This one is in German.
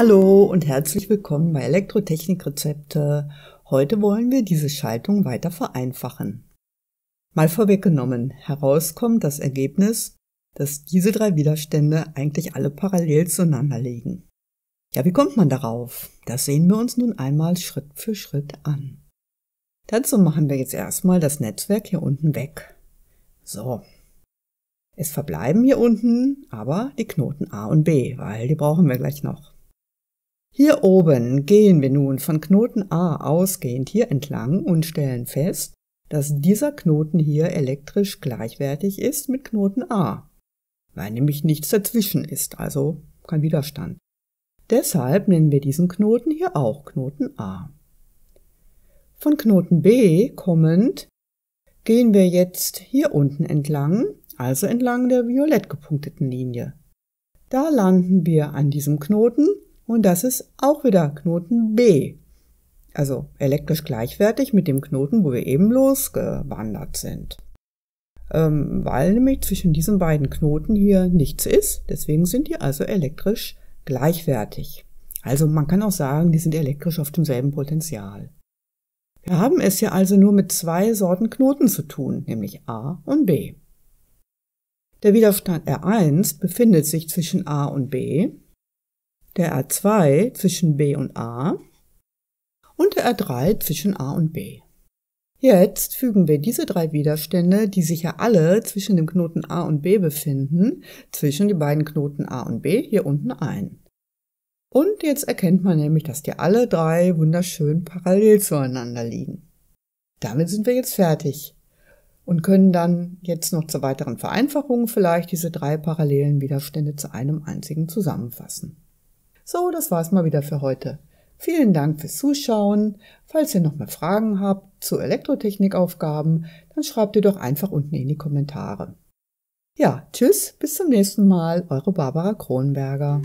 Hallo und herzlich willkommen bei Elektrotechnikrezepte. Heute wollen wir diese Schaltung weiter vereinfachen. Mal vorweggenommen, herauskommt das Ergebnis, dass diese drei Widerstände eigentlich alle parallel zueinander liegen. Ja, wie kommt man darauf? Das sehen wir uns nun einmal Schritt für Schritt an. Dazu machen wir jetzt erstmal das Netzwerk hier unten weg. So. Es verbleiben hier unten aber die Knoten A und B, weil die brauchen wir gleich noch. Hier oben gehen wir nun von Knoten A ausgehend hier entlang und stellen fest, dass dieser Knoten hier elektrisch gleichwertig ist mit Knoten A, weil nämlich nichts dazwischen ist, also kein Widerstand. Deshalb nennen wir diesen Knoten hier auch Knoten A. Von Knoten B kommend gehen wir jetzt hier unten entlang, also entlang der violett gepunkteten Linie. Da landen wir an diesem Knoten und das ist auch wieder Knoten B. Also elektrisch gleichwertig mit dem Knoten, wo wir eben losgewandert sind. Ähm, weil nämlich zwischen diesen beiden Knoten hier nichts ist, deswegen sind die also elektrisch gleichwertig. Also man kann auch sagen, die sind elektrisch auf demselben Potential. Wir haben es hier also nur mit zwei Sorten Knoten zu tun, nämlich A und B. Der Widerstand R1 befindet sich zwischen A und B der R2 zwischen B und A und der R3 zwischen A und B. Jetzt fügen wir diese drei Widerstände, die sich ja alle zwischen dem Knoten A und B befinden, zwischen die beiden Knoten A und B hier unten ein. Und jetzt erkennt man nämlich, dass die alle drei wunderschön parallel zueinander liegen. Damit sind wir jetzt fertig und können dann jetzt noch zur weiteren Vereinfachung vielleicht diese drei parallelen Widerstände zu einem einzigen zusammenfassen. So, das war's mal wieder für heute. Vielen Dank fürs Zuschauen. Falls ihr noch mehr Fragen habt zu Elektrotechnikaufgaben, dann schreibt ihr doch einfach unten in die Kommentare. Ja, tschüss, bis zum nächsten Mal, eure Barbara Kronberger.